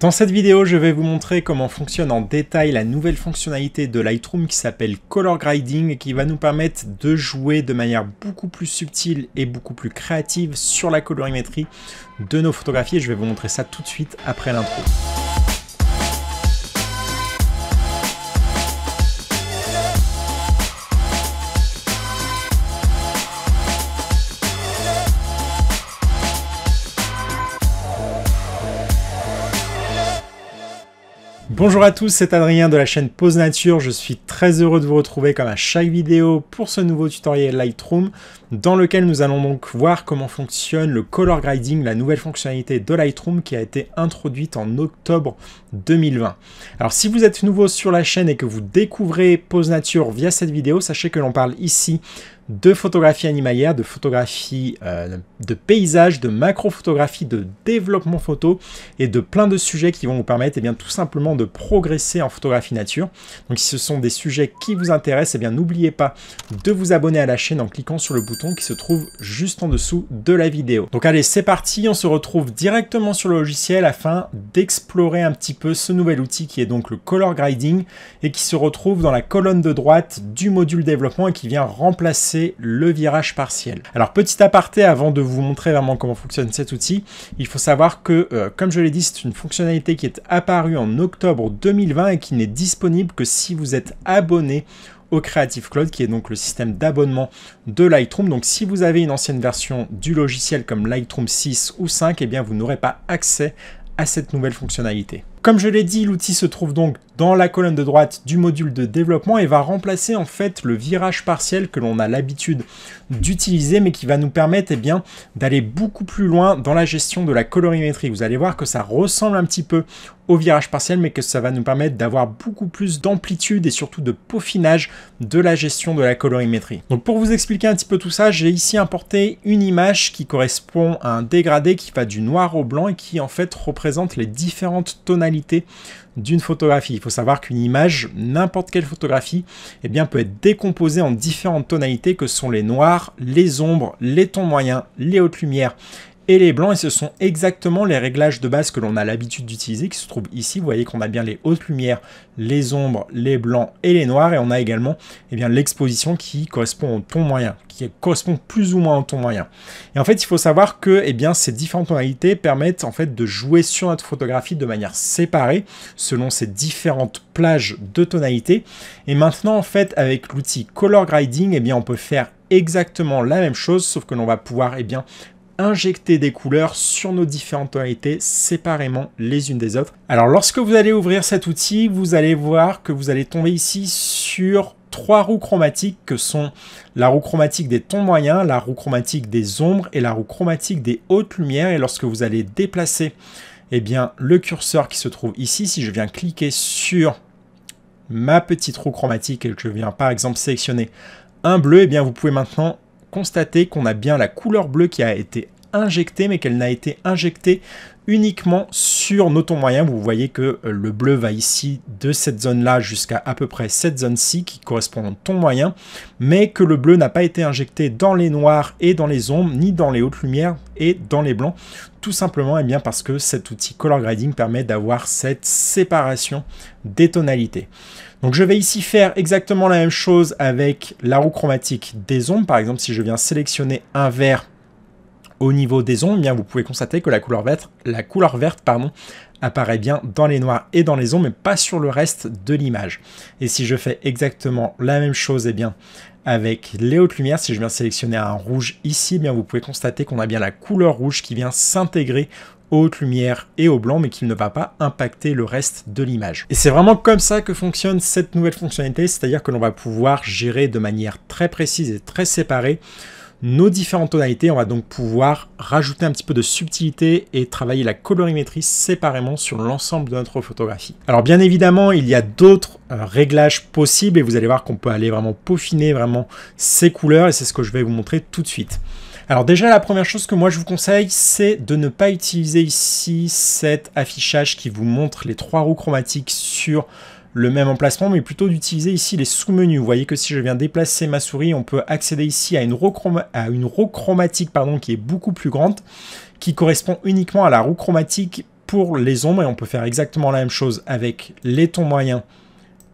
Dans cette vidéo, je vais vous montrer comment fonctionne en détail la nouvelle fonctionnalité de Lightroom qui s'appelle Color Grading et qui va nous permettre de jouer de manière beaucoup plus subtile et beaucoup plus créative sur la colorimétrie de nos photographies. je vais vous montrer ça tout de suite après l'intro. Bonjour à tous, c'est Adrien de la chaîne Pause Nature. Je suis très heureux de vous retrouver comme à chaque vidéo pour ce nouveau tutoriel Lightroom dans lequel nous allons donc voir comment fonctionne le color grading, la nouvelle fonctionnalité de Lightroom qui a été introduite en octobre 2020. Alors si vous êtes nouveau sur la chaîne et que vous découvrez pose Nature via cette vidéo, sachez que l'on parle ici de photographie animalière, de photographie euh, de paysage, de photographie, de développement photo et de plein de sujets qui vont vous permettre et eh bien, tout simplement de progresser en photographie nature. Donc si ce sont des sujets qui vous intéressent, eh bien n'oubliez pas de vous abonner à la chaîne en cliquant sur le bouton qui se trouve juste en dessous de la vidéo. Donc allez, c'est parti, on se retrouve directement sur le logiciel afin d'explorer un petit peu ce nouvel outil qui est donc le color grading et qui se retrouve dans la colonne de droite du module développement et qui vient remplacer le virage partiel. Alors petit aparté avant de vous montrer vraiment comment fonctionne cet outil, il faut savoir que euh, comme je l'ai dit c'est une fonctionnalité qui est apparue en octobre 2020 et qui n'est disponible que si vous êtes abonné au Creative Cloud, qui est donc le système d'abonnement de Lightroom. Donc si vous avez une ancienne version du logiciel comme Lightroom 6 ou 5, et eh bien vous n'aurez pas accès à cette nouvelle fonctionnalité. Comme je l'ai dit, l'outil se trouve donc dans la colonne de droite du module de développement et va remplacer en fait le virage partiel que l'on a l'habitude d'utiliser mais qui va nous permettre eh d'aller beaucoup plus loin dans la gestion de la colorimétrie. Vous allez voir que ça ressemble un petit peu au virage partiel mais que ça va nous permettre d'avoir beaucoup plus d'amplitude et surtout de peaufinage de la gestion de la colorimétrie. Donc pour vous expliquer un petit peu tout ça, j'ai ici importé une image qui correspond à un dégradé qui va du noir au blanc et qui en fait représente les différentes tonalités d'une photographie. Il faut savoir qu'une image, n'importe quelle photographie, eh bien, peut être décomposée en différentes tonalités que sont les noirs, les ombres, les tons moyens, les hautes lumières et les blancs, et ce sont exactement les réglages de base que l'on a l'habitude d'utiliser, qui se trouvent ici. Vous voyez qu'on a bien les hautes lumières, les ombres, les blancs et les noirs, et on a également eh bien l'exposition qui correspond au ton moyen, qui correspond plus ou moins au ton moyen. Et en fait, il faut savoir que et eh bien, ces différentes tonalités permettent en fait de jouer sur notre photographie de manière séparée, selon ces différentes plages de tonalités. Et maintenant, en fait, avec l'outil Color Grading, et eh bien, on peut faire exactement la même chose, sauf que l'on va pouvoir eh bien, injecter des couleurs sur nos différentes tonalités séparément les unes des autres. Alors lorsque vous allez ouvrir cet outil, vous allez voir que vous allez tomber ici sur trois roues chromatiques que sont la roue chromatique des tons moyens, la roue chromatique des ombres et la roue chromatique des hautes lumières. Et lorsque vous allez déplacer eh bien, le curseur qui se trouve ici, si je viens cliquer sur ma petite roue chromatique et que je viens par exemple sélectionner un bleu, eh bien vous pouvez maintenant constater qu'on a bien la couleur bleue qui a été injectée, mais qu'elle n'a été injectée uniquement sur nos tons moyens. Vous voyez que euh, le bleu va ici de cette zone-là jusqu'à à peu près cette zone-ci qui correspond au ton moyen, mais que le bleu n'a pas été injecté dans les noirs et dans les ombres, ni dans les hautes lumières et dans les blancs, tout simplement eh bien parce que cet outil color grading permet d'avoir cette séparation des tonalités. Donc je vais ici faire exactement la même chose avec la roue chromatique des ombres. Par exemple, si je viens sélectionner un vert au niveau des ondes, eh bien vous pouvez constater que la couleur verte, la couleur verte pardon, apparaît bien dans les noirs et dans les ondes, mais pas sur le reste de l'image. Et si je fais exactement la même chose et eh bien, avec les hautes lumières, si je viens sélectionner un rouge ici, eh bien vous pouvez constater qu'on a bien la couleur rouge qui vient s'intégrer aux hautes lumières et au blanc, mais qu'il ne va pas impacter le reste de l'image. Et c'est vraiment comme ça que fonctionne cette nouvelle fonctionnalité, c'est-à-dire que l'on va pouvoir gérer de manière très précise et très séparée nos différentes tonalités. On va donc pouvoir rajouter un petit peu de subtilité et travailler la colorimétrie séparément sur l'ensemble de notre photographie. Alors bien évidemment, il y a d'autres euh, réglages possibles et vous allez voir qu'on peut aller vraiment peaufiner vraiment ces couleurs et c'est ce que je vais vous montrer tout de suite. Alors déjà, la première chose que moi je vous conseille, c'est de ne pas utiliser ici cet affichage qui vous montre les trois roues chromatiques sur le même emplacement, mais plutôt d'utiliser ici les sous-menus. Vous voyez que si je viens déplacer ma souris, on peut accéder ici à une roue, chromatique pardon, qui est beaucoup plus grande, qui correspond uniquement à la roue chromatique pour les ombres, et on peut faire exactement la même chose avec les tons moyens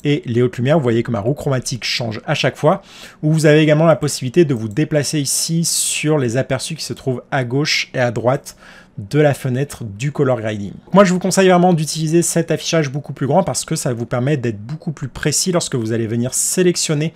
et les hautes lumières. Vous voyez que ma roue chromatique change à chaque fois. Ou vous avez également la possibilité de vous déplacer ici sur les aperçus qui se trouvent à gauche et à droite de la fenêtre du color grading. Moi je vous conseille vraiment d'utiliser cet affichage beaucoup plus grand parce que ça vous permet d'être beaucoup plus précis lorsque vous allez venir sélectionner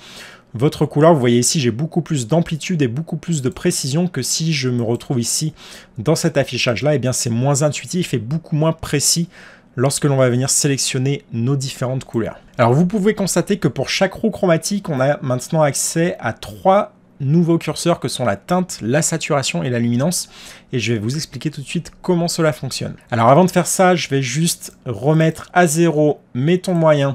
votre couleur. Vous voyez ici, j'ai beaucoup plus d'amplitude et beaucoup plus de précision que si je me retrouve ici dans cet affichage-là. et eh bien, c'est moins intuitif et beaucoup moins précis lorsque l'on va venir sélectionner nos différentes couleurs. Alors vous pouvez constater que pour chaque roue chromatique, on a maintenant accès à trois nouveaux curseurs que sont la teinte, la saturation et la luminance. Et je vais vous expliquer tout de suite comment cela fonctionne. Alors avant de faire ça, je vais juste remettre à zéro mes tons moyens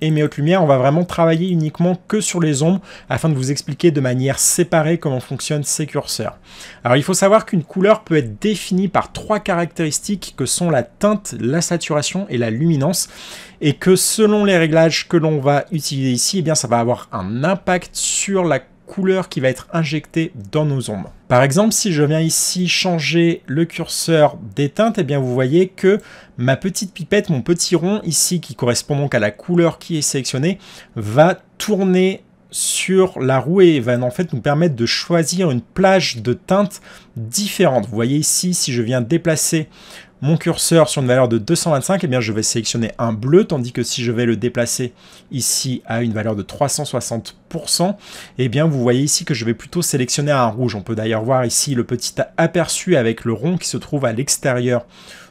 et mes hautes lumières, on va vraiment travailler uniquement que sur les ombres afin de vous expliquer de manière séparée comment fonctionnent ces curseurs. Alors il faut savoir qu'une couleur peut être définie par trois caractéristiques que sont la teinte, la saturation et la luminance et que selon les réglages que l'on va utiliser ici, eh bien ça va avoir un impact sur la couleur qui va être injectée dans nos ombres. Par exemple, si je viens ici changer le curseur des teintes eh bien vous voyez que ma petite pipette, mon petit rond ici qui correspond donc à la couleur qui est sélectionnée, va tourner sur la roue et va en fait nous permettre de choisir une plage de teintes différente. Vous voyez ici, si je viens déplacer mon curseur sur une valeur de 225, et eh bien je vais sélectionner un bleu, tandis que si je vais le déplacer ici à une valeur de 360%, et eh bien vous voyez ici que je vais plutôt sélectionner un rouge. On peut d'ailleurs voir ici le petit aperçu avec le rond qui se trouve à l'extérieur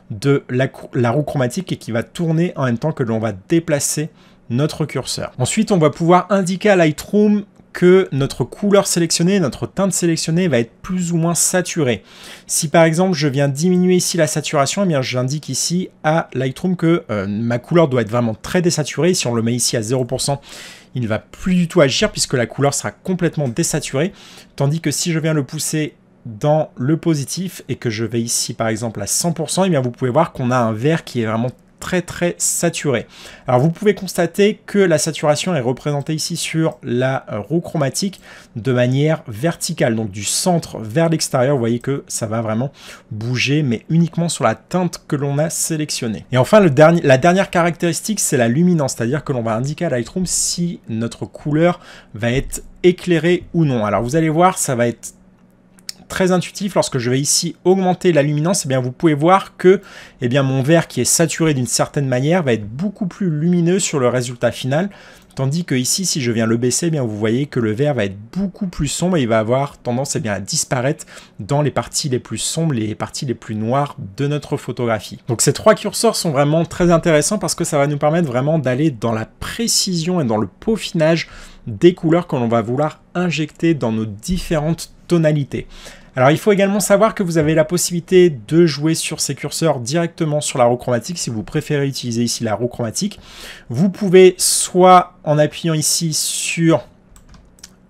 de la, la roue chromatique et qui va tourner en même temps que l'on va déplacer notre curseur. Ensuite, on va pouvoir indiquer à Lightroom que notre couleur sélectionnée, notre teinte sélectionnée va être plus ou moins saturée. Si par exemple je viens diminuer ici la saturation, et eh bien j'indique ici à Lightroom que euh, ma couleur doit être vraiment très désaturée. Si on le met ici à 0%, il ne va plus du tout agir puisque la couleur sera complètement désaturée. Tandis que si je viens le pousser dans le positif et que je vais ici par exemple à 100%, et eh bien vous pouvez voir qu'on a un vert qui est vraiment très très saturé. Alors vous pouvez constater que la saturation est représentée ici sur la euh, roue chromatique de manière verticale, donc du centre vers l'extérieur, vous voyez que ça va vraiment bouger, mais uniquement sur la teinte que l'on a sélectionnée. Et enfin, le dernier, la dernière caractéristique, c'est la luminance, c'est-à-dire que l'on va indiquer à Lightroom si notre couleur va être éclairée ou non. Alors vous allez voir, ça va être très intuitif. Lorsque je vais ici augmenter la luminance, et eh bien, vous pouvez voir que et eh bien, mon vert qui est saturé d'une certaine manière va être beaucoup plus lumineux sur le résultat final. Tandis que ici, si je viens le baisser, eh bien, vous voyez que le vert va être beaucoup plus sombre et il va avoir tendance et bien, à disparaître dans les parties les plus sombres, les parties les plus noires de notre photographie. Donc ces trois curseurs sont vraiment très intéressants parce que ça va nous permettre vraiment d'aller dans la précision et dans le peaufinage des couleurs que l'on va vouloir injecter dans nos différentes tonalités. Alors il faut également savoir que vous avez la possibilité de jouer sur ces curseurs directement sur la roue chromatique si vous préférez utiliser ici la roue chromatique. Vous pouvez soit en appuyant ici sur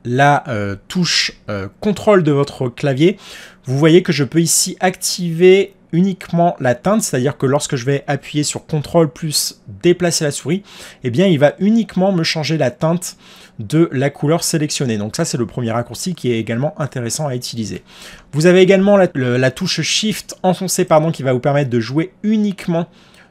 la euh, touche euh, contrôle de votre clavier, vous voyez que je peux ici activer uniquement la teinte, c'est-à-dire que lorsque je vais appuyer sur CTRL plus déplacer la souris, eh bien il va uniquement me changer la teinte de la couleur sélectionnée. Donc ça c'est le premier raccourci qui est également intéressant à utiliser. Vous avez également la, touche Shift enfoncée pardon, qui va vous permettre de jouer uniquement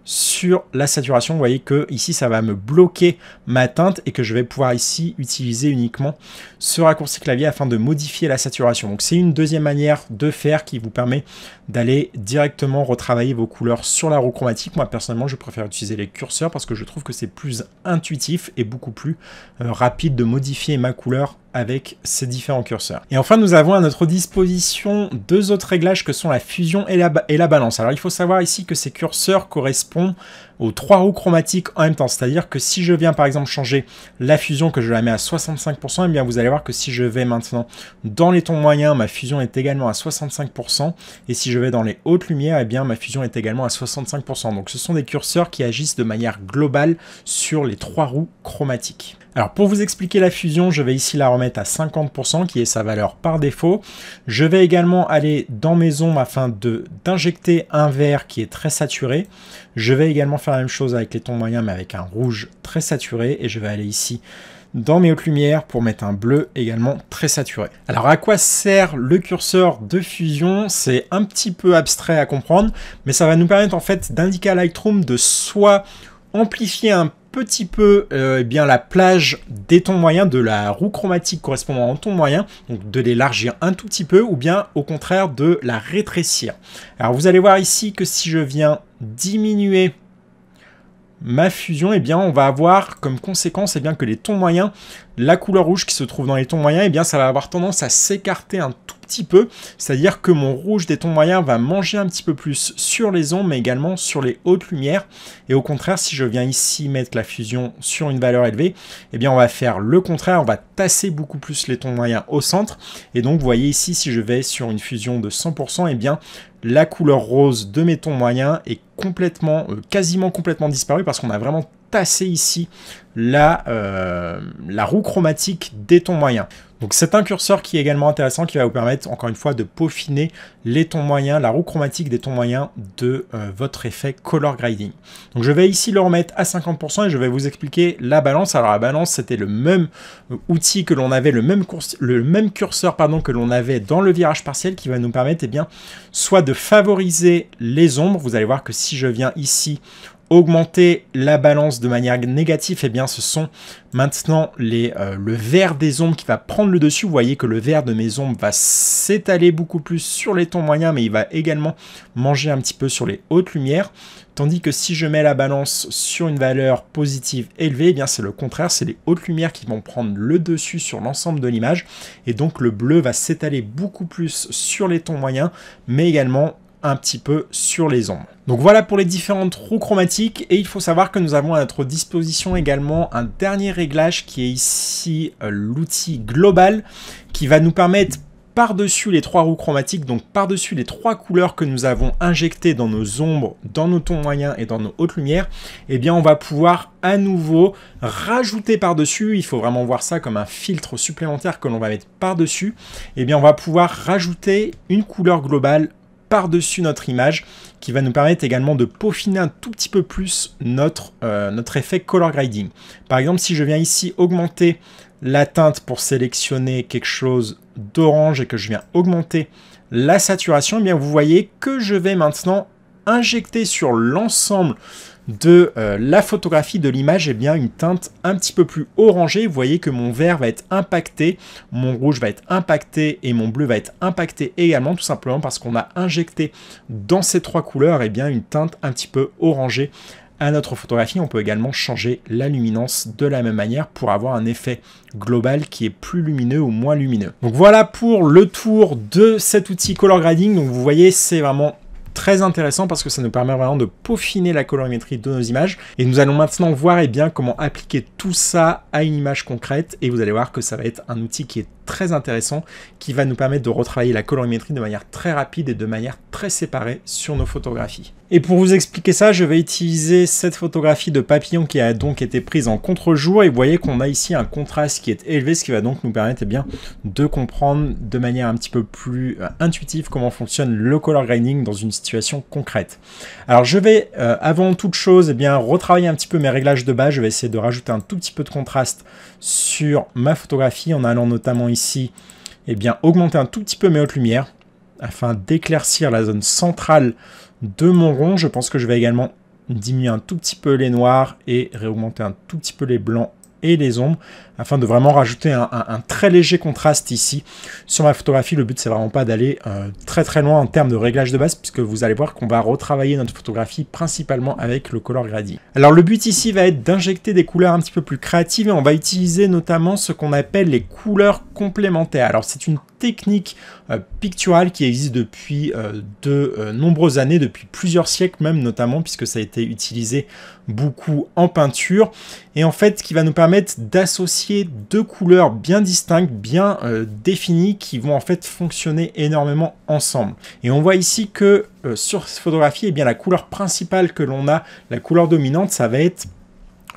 sur la saturation. Vous voyez que ici, ça va me bloquer ma teinte et que je vais pouvoir ici utiliser uniquement ce raccourci clavier afin de modifier la saturation. Donc c'est une deuxième manière de faire qui vous permet d'aller directement retravailler vos couleurs sur la roue chromatique. Moi, personnellement, je préfère utiliser les curseurs parce que je trouve que c'est plus intuitif et beaucoup plus euh, rapide de modifier ma couleur avec ces différents curseurs. Et enfin, nous avons à notre disposition deux autres réglages que sont la fusion et la, et la balance. Alors il faut savoir ici que ces curseurs correspondent aux trois roues chromatiques en même temps. C'est-à-dire que si je viens par exemple changer la fusion, que je la mets à 65%, et eh bien vous allez voir que si je vais maintenant dans les tons moyens, ma fusion est également à 65%. Et si je vais dans les hautes lumières, et eh bien ma fusion est également à 65%. Donc ce sont des curseurs qui agissent de manière globale sur les trois roues chromatiques. Alors pour vous expliquer la fusion, je vais ici la remettre à 50% qui est sa valeur par défaut. Je vais également aller dans mes ombres afin d'injecter un verre qui est très saturé. Je vais également faire la même chose avec les tons moyens, mais avec un rouge très saturé. Et je vais aller ici dans mes hautes lumières pour mettre un bleu également très saturé. Alors à quoi sert le curseur de fusion C'est un petit peu abstrait à comprendre, mais ça va nous permettre en fait d'indiquer à Lightroom de soit amplifier un petit peu euh, eh bien la plage des tons moyens, de la roue chromatique correspondant aux ton moyen, donc de l'élargir un tout petit peu, ou bien au contraire de la rétrécir. Alors vous allez voir ici que si je viens diminuer ma fusion, et eh bien, on va avoir comme conséquence et eh bien, que les tons moyens la couleur rouge qui se trouve dans les tons moyens, et eh bien ça va avoir tendance à s'écarter un tout petit peu, c'est-à-dire que mon rouge des tons moyens va manger un petit peu plus sur les ombres, mais également sur les hautes lumières. Et au contraire, si je viens ici mettre la fusion sur une valeur élevée, et eh bien on va faire le contraire, on va tasser beaucoup plus les tons moyens au centre. Et donc vous voyez ici, si je vais sur une fusion de 100%, et eh bien la couleur rose de mes tons moyens est complètement, euh, quasiment complètement disparue parce qu'on a vraiment tasser ici la, euh, la roue chromatique des tons moyens. Donc c'est un curseur qui est également intéressant, qui va vous permettre encore une fois de peaufiner les tons moyens, la roue chromatique des tons moyens de euh, votre effet color grading. Donc je vais ici le remettre à 50% et je vais vous expliquer la balance. Alors la balance c'était le même euh, outil que l'on avait, le même, le même curseur pardon, que l'on avait dans le virage partiel qui va nous permettre eh bien, soit de favoriser les ombres, vous allez voir que si je viens ici augmenter la balance de manière négative, eh bien ce sont maintenant les, euh, le vert des ombres qui va prendre le dessus. Vous voyez que le vert de mes ombres va s'étaler beaucoup plus sur les tons moyens, mais il va également manger un petit peu sur les hautes lumières. Tandis que si je mets la balance sur une valeur positive élevée, eh bien c'est le contraire, c'est les hautes lumières qui vont prendre le dessus sur l'ensemble de l'image. Et donc le bleu va s'étaler beaucoup plus sur les tons moyens, mais également un petit peu sur les ombres. Donc voilà pour les différentes roues chromatiques et il faut savoir que nous avons à notre disposition également un dernier réglage qui est ici euh, l'outil global qui va nous permettre par-dessus les trois roues chromatiques, donc par-dessus les trois couleurs que nous avons injectées dans nos ombres, dans nos tons moyens et dans nos hautes lumières, et eh bien on va pouvoir à nouveau rajouter par-dessus, il faut vraiment voir ça comme un filtre supplémentaire que l'on va mettre par-dessus, eh bien on va pouvoir rajouter une couleur globale par-dessus notre image, qui va nous permettre également de peaufiner un tout petit peu plus notre, euh, notre effet color grading. Par exemple, si je viens ici augmenter la teinte pour sélectionner quelque chose d'orange et que je viens augmenter la saturation, eh bien vous voyez que je vais maintenant injecter sur l'ensemble de euh, la photographie de l'image, et eh bien une teinte un petit peu plus orangée. Vous voyez que mon vert va être impacté, mon rouge va être impacté et mon bleu va être impacté également, tout simplement parce qu'on a injecté dans ces trois couleurs et eh bien une teinte un petit peu orangée à notre photographie. On peut également changer la luminance de la même manière pour avoir un effet global qui est plus lumineux ou moins lumineux. Donc voilà pour le tour de cet outil color grading. Donc vous voyez, c'est vraiment très intéressant parce que ça nous permet vraiment de peaufiner la colorimétrie de nos images. Et nous allons maintenant voir et eh bien, comment appliquer tout ça à une image concrète. Et vous allez voir que ça va être un outil qui est très intéressant qui va nous permettre de retravailler la colorimétrie de manière très rapide et de manière très séparée sur nos photographies. Et pour vous expliquer ça, je vais utiliser cette photographie de papillon qui a donc été prise en contre-jour et vous voyez qu'on a ici un contraste qui est élevé, ce qui va donc nous permettre eh bien, de comprendre de manière un petit peu plus euh, intuitive comment fonctionne le color grading dans une situation concrète. Alors je vais, euh, avant toute chose, et eh bien, retravailler un petit peu mes réglages de base, je vais essayer de rajouter un tout petit peu de contraste sur ma photographie en allant notamment ici, et eh bien, augmenter un tout petit peu mes hautes lumières afin d'éclaircir la zone centrale de mon rond. Je pense que je vais également diminuer un tout petit peu les noirs et réaugmenter un tout petit peu les blancs et les ombres afin de vraiment rajouter un, très léger contraste ici. Sur ma photographie, le but c'est vraiment pas d'aller euh, très très loin en termes de réglage de base, puisque vous allez voir qu'on va retravailler notre photographie principalement avec le color gradient. Alors le but ici va être d'injecter des couleurs un petit peu plus créatives, et on va utiliser notamment ce qu'on appelle les couleurs complémentaires. Alors c'est une technique euh, picturale qui existe depuis euh, de nombreuses années, depuis plusieurs siècles même notamment, puisque ça a été utilisé beaucoup en peinture, et en fait qui va nous permettre d'associer deux couleurs bien distinctes, bien euh, définies, qui vont en fait fonctionner énormément ensemble. Et on voit ici que euh, sur cette photographie, et eh bien, la couleur principale que l'on a, la couleur dominante, ça va être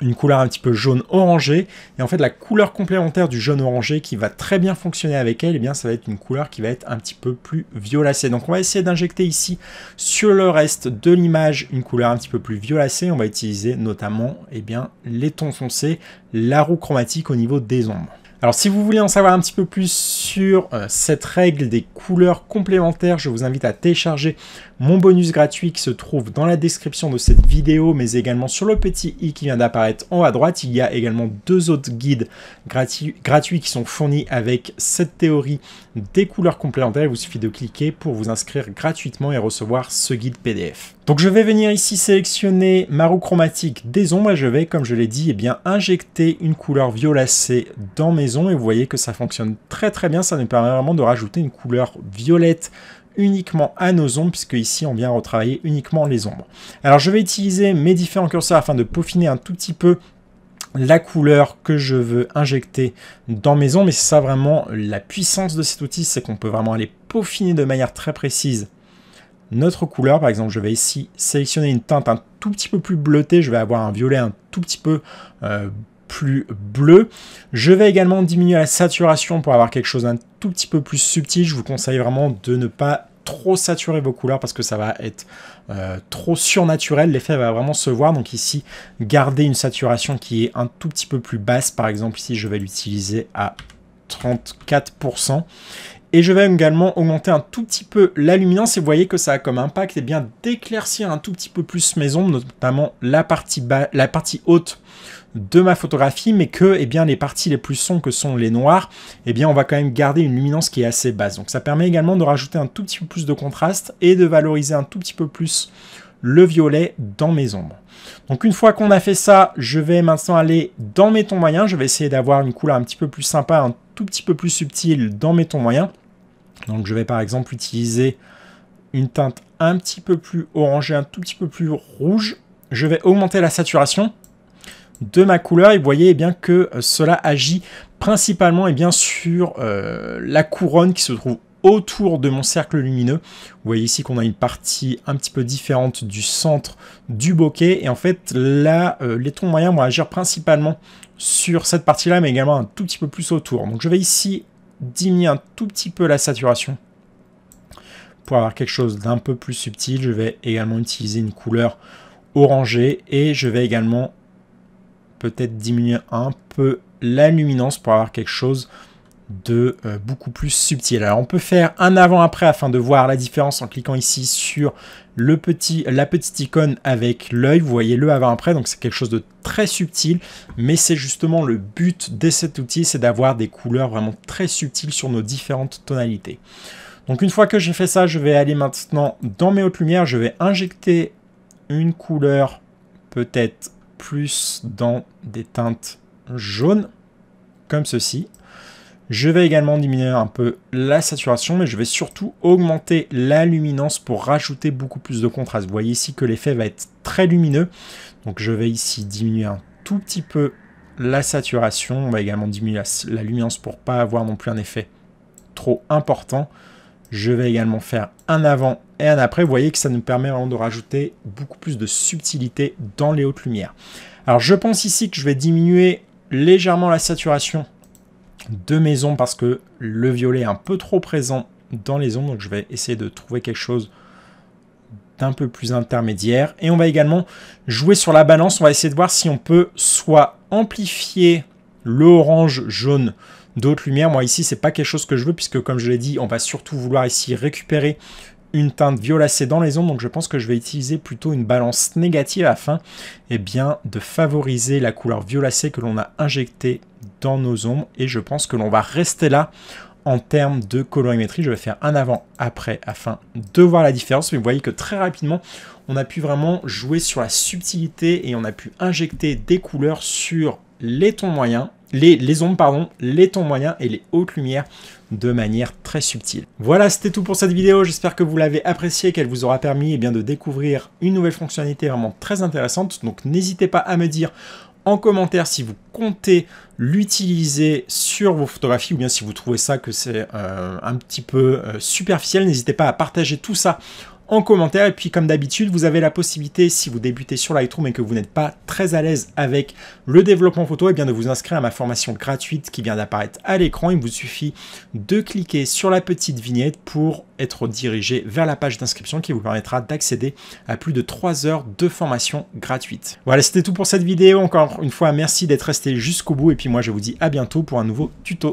une couleur un petit peu jaune orangé. Et en fait, la couleur complémentaire du jaune orangé qui va très bien fonctionner avec elle, et eh bien, ça va être une couleur qui va être un petit peu plus violacée. Donc, on va essayer d'injecter ici, sur le reste de l'image, une couleur un petit peu plus violacée. On va utiliser notamment, et eh bien, les tons foncés, la roue chromatique au niveau des ombres. Alors si vous voulez en savoir un petit peu plus sur euh, cette règle des couleurs complémentaires, je vous invite à télécharger mon bonus gratuit qui se trouve dans la description de cette vidéo, mais également sur le petit i qui vient d'apparaître en haut à droite. Il y a également deux autres guides gratuits, qui sont fournis avec cette théorie des couleurs complémentaires. Il vous suffit de cliquer pour vous inscrire gratuitement et recevoir ce guide PDF. Donc je vais venir ici sélectionner ma roue chromatique des ombres je vais, comme je l'ai dit, eh bien, injecter une couleur violacée dans mes et vous voyez que ça fonctionne très très bien. Ça nous permet vraiment de rajouter une couleur violette uniquement à nos ombres, puisque ici on vient retravailler uniquement les ombres. Alors je vais utiliser mes différents curseurs afin de peaufiner un tout petit peu la couleur que je veux injecter dans mes ombres, mais c'est ça vraiment la puissance de cet outil, c'est qu'on peut vraiment aller peaufiner de manière très précise notre couleur. Par exemple, je vais ici sélectionner une teinte un tout petit peu plus bleutée, je vais avoir un violet un tout petit peu euh, plus bleu. Je vais également diminuer la saturation pour avoir quelque chose d'un tout petit peu plus subtil. Je vous conseille vraiment de ne pas trop saturer vos couleurs parce que ça va être euh, trop surnaturel, l'effet va vraiment se voir. Donc ici, garder une saturation qui est un tout petit peu plus basse. Par exemple, ici, je vais l'utiliser à 34%. Et je vais également augmenter un tout petit peu la luminance et vous voyez que ça a comme impact et eh bien d'éclaircir un tout petit peu plus mes ombres, notamment la partie, bas, la partie haute de ma photographie, mais que eh bien, les parties les plus sombres que sont les noirs, eh bien, on va quand même garder une luminance qui est assez basse. Donc ça permet également de rajouter un tout petit peu plus de contraste et de valoriser un tout petit peu plus le violet dans mes ombres. Donc une fois qu'on a fait ça, je vais maintenant aller dans mes tons moyens. Je vais essayer d'avoir une couleur un petit peu plus sympa, un tout petit peu plus subtile dans mes tons moyens. Donc je vais par exemple utiliser une teinte un petit peu plus orangée, un tout petit peu plus rouge. Je vais augmenter la saturation de ma couleur et vous voyez eh bien, que euh, cela agit principalement et eh bien, sur euh, la couronne qui se trouve autour de mon cercle lumineux. Vous voyez ici qu'on a une partie un petit peu différente du centre du bokeh. Et en fait, là, euh, les tons moyens vont agir principalement sur cette partie-là, mais également un tout petit peu plus autour. Donc je vais ici diminuer un tout petit peu la saturation pour avoir quelque chose d'un peu plus subtil. Je vais également utiliser une couleur orangée et je vais également peut-être diminuer un peu la luminance pour avoir quelque chose de euh, beaucoup plus subtil. Alors on peut faire un avant-après afin de voir la différence en cliquant ici sur le petit, la petite icône avec l'œil. Vous voyez le avant-après, donc c'est quelque chose de très subtil, mais c'est justement le but de cet outil, c'est d'avoir des couleurs vraiment très subtiles sur nos différentes tonalités. Donc une fois que j'ai fait ça, je vais aller maintenant dans mes hautes lumières, je vais injecter une couleur peut-être plus dans des teintes jaunes, comme ceci. Je vais également diminuer un peu la saturation, mais je vais surtout augmenter la luminance pour rajouter beaucoup plus de contraste. Vous voyez ici que l'effet va être très lumineux, donc je vais ici diminuer un tout petit peu la saturation. On va également diminuer la, luminance pour pas avoir non plus un effet trop important. Je vais également faire un avant et un après. Vous voyez que ça nous permet vraiment de rajouter beaucoup plus de subtilité dans les hautes lumières. Alors je pense ici que je vais diminuer légèrement la saturation de mes parce que le violet est un peu trop présent dans les ombres. Donc je vais essayer de trouver quelque chose d'un peu plus intermédiaire. Et on va également jouer sur la balance. On va essayer de voir si on peut soit amplifier l'orange jaune d'autres lumières. Moi ici, c'est pas quelque chose que je veux puisque comme je l'ai dit, on va surtout vouloir ici récupérer une teinte violacée dans les ombres, donc je pense que je vais utiliser plutôt une balance négative afin et eh bien, de favoriser la couleur violacée que l'on a injectée dans nos ombres, et je pense que l'on va rester là en termes de colorimétrie. Je vais faire un avant-après afin de voir la différence, mais vous voyez que très rapidement, on a pu vraiment jouer sur la subtilité et on a pu injecter des couleurs sur les tons moyens les, ombres, pardon, les tons moyens et les hautes lumières de manière très subtile. Voilà, c'était tout pour cette vidéo. J'espère que vous l'avez appréciée, qu'elle vous aura permis eh bien, de découvrir une nouvelle fonctionnalité vraiment très intéressante. Donc n'hésitez pas à me dire en commentaire si vous comptez l'utiliser sur vos photographies ou bien si vous trouvez ça que c'est euh, un petit peu euh, superficiel. N'hésitez pas à partager tout ça en commentaire. Et puis comme d'habitude, vous avez la possibilité, si vous débutez sur Lightroom et que vous n'êtes pas très à l'aise avec le développement photo, et eh bien de vous inscrire à ma formation gratuite qui vient d'apparaître à l'écran. Il vous suffit de cliquer sur la petite vignette pour être dirigé vers la page d'inscription qui vous permettra d'accéder à plus de 3 heures de formation gratuite. Voilà, c'était tout pour cette vidéo. Encore une fois, merci d'être resté jusqu'au bout et puis moi je vous dis à bientôt pour un nouveau tuto.